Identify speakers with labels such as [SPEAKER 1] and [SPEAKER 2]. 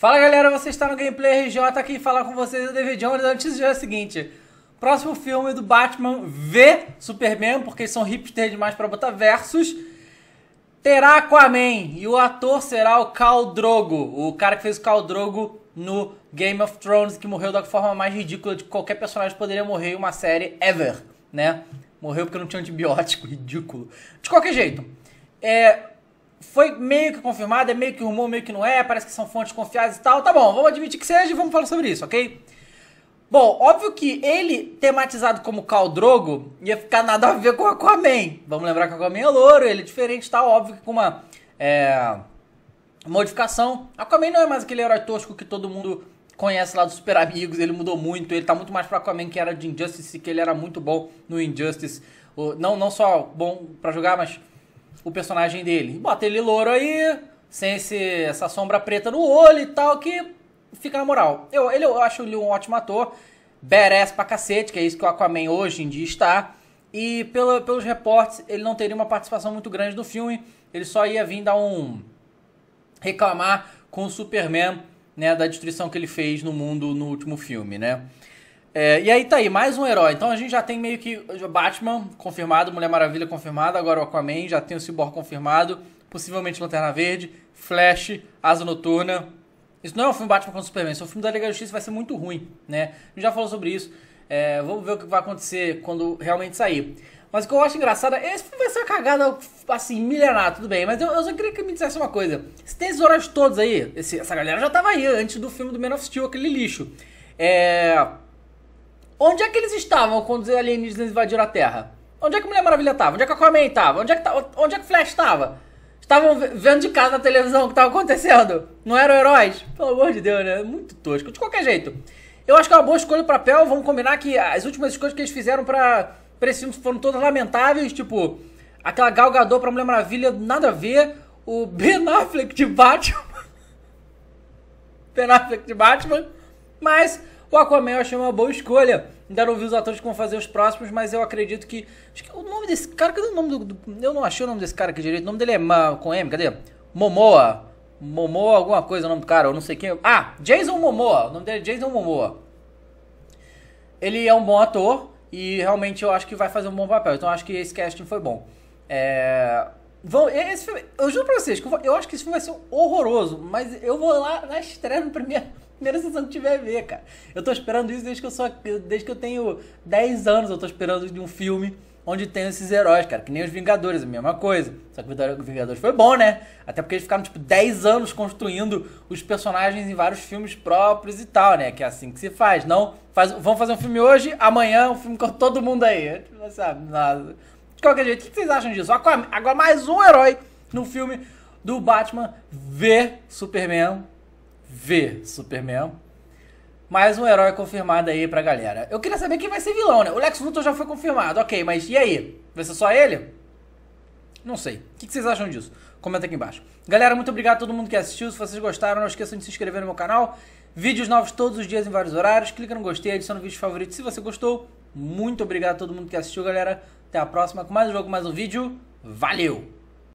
[SPEAKER 1] Fala galera, você está no Gameplay RJ, aqui falar com vocês é o David Jones. Antes de é o seguinte, próximo filme do Batman V Superman, porque são hipster demais para botar versus, terá Aquaman e o ator será o Cal Drogo, o cara que fez o Cal Drogo no Game of Thrones, que morreu da forma mais ridícula de qualquer personagem poderia morrer em uma série ever, né? Morreu porque não tinha antibiótico, ridículo. De qualquer jeito, é, foi meio que confirmado, é meio que rumor, meio que não é, parece que são fontes confiáveis e tal. Tá bom, vamos admitir que seja e vamos falar sobre isso, ok? Bom, óbvio que ele tematizado como cal Drogo ia ficar nada a ver com Aquaman. Vamos lembrar que Aquaman é louro, ele é diferente e tal, óbvio que com uma é, modificação. Aquaman não é mais aquele herói tosco que todo mundo conhece lá dos Super Amigos, ele mudou muito, ele tá muito mais pra Aquaman que era de Injustice, que ele era muito bom no Injustice. Não, não só bom para jogar, mas o personagem dele. Bota ele louro aí, sem esse, essa sombra preta no olho e tal, que fica na moral. Eu, ele, eu acho ele um ótimo ator, badass pra cacete, que é isso que o Aquaman hoje em dia está. E pelo, pelos reportes, ele não teria uma participação muito grande no filme, ele só ia vir dar um. reclamar com o Superman, né, da destruição que ele fez no mundo no último filme, né? É, e aí tá aí, mais um herói. Então a gente já tem meio que Batman confirmado, Mulher Maravilha confirmada, agora o Aquaman, já tem o Cyborg confirmado, possivelmente Lanterna Verde, Flash, Asa Noturna. Isso não é um filme Batman contra Superman, isso é um filme da Liga da Justiça vai ser muito ruim, né? A gente já falou sobre isso. É, vamos ver o que vai acontecer quando realmente sair. Mas o que eu acho engraçado é esse vai ser uma cagada assim, milenar, tudo bem. Mas eu, eu, só queria que me dissesse uma coisa. Se tem esses horários todos aí, esse, essa galera já tava aí antes do filme do Man of Steel, aquele lixo. É. Onde é que eles estavam quando os alienígenas invadiram a Terra? Onde é que a Mulher Maravilha estava? Onde é que a Aquaman estava? Onde, é onde é que, Flash estava? Estavam vendo de casa na televisão o que estava acontecendo. Não eram heróis? Pelo amor de Deus, né? Muito tosco. De qualquer jeito, eu acho que é uma boa escolha para papel. Vamos combinar que as últimas escolhas que eles fizeram para esse filme foram todas lamentáveis. Tipo, aquela galgador para a Mulher Maravilha, nada a ver. O Ben Affleck de Batman. ben Affleck de Batman. Mas o Aquaman eu achei uma boa escolha. Ainda não vi os atores que vão fazer os próximos, mas eu acredito que. Acho que o nome desse cara. Cadê o nome do, do, Eu não achei o nome desse cara aqui direito. O nome dele é Ma, com M, cadê? Momoa. Momoa, alguma coisa, o nome do cara, eu não sei quem. É. Ah, Jason Momoa. O nome dele é Jason Momoa. Ele é um bom ator e realmente eu acho que vai fazer um bom papel. Então eu acho que esse casting foi bom. É... Vão, esse filme, eu juro pra vocês que eu, eu, acho que esse filme vai ser horroroso, mas eu vou lá na estreia no primeiro. Primeira sessão que tiver a ver, cara. Eu tô esperando isso desde que eu sou. Desde que eu tenho 10 anos, eu tô esperando de um filme onde tem esses heróis, cara, que nem os Vingadores, a mesma coisa. Só que o Vingadores foi bom, né? Até porque eles ficaram, tipo, 10 anos construindo os personagens em vários filmes próprios e tal, né? Que é assim que se faz. Não, faz, vamos fazer um filme hoje, amanhã um filme com todo mundo aí. Tipo, sabe, nada. De qualquer jeito, o que vocês acham disso? Aquaman, agora mais um herói no filme do Batman V Superman. V Superman. Mais um herói confirmado aí pra galera. Eu queria saber quem vai ser vilão, né? O Lex Luthor já foi confirmado, ok, mas e aí? Vai ser só ele? Não sei. O que vocês acham disso? Comenta aqui embaixo. Galera, muito obrigado a todo mundo que assistiu. Se vocês gostaram, não esqueçam de se inscrever no meu canal. Vídeos novos todos os dias em vários horários. Clica no gostei, adiciona o vídeo favorito se você gostou. Muito obrigado a todo mundo que assistiu, galera. Até a próxima com mais um jogo, mais um vídeo. Valeu!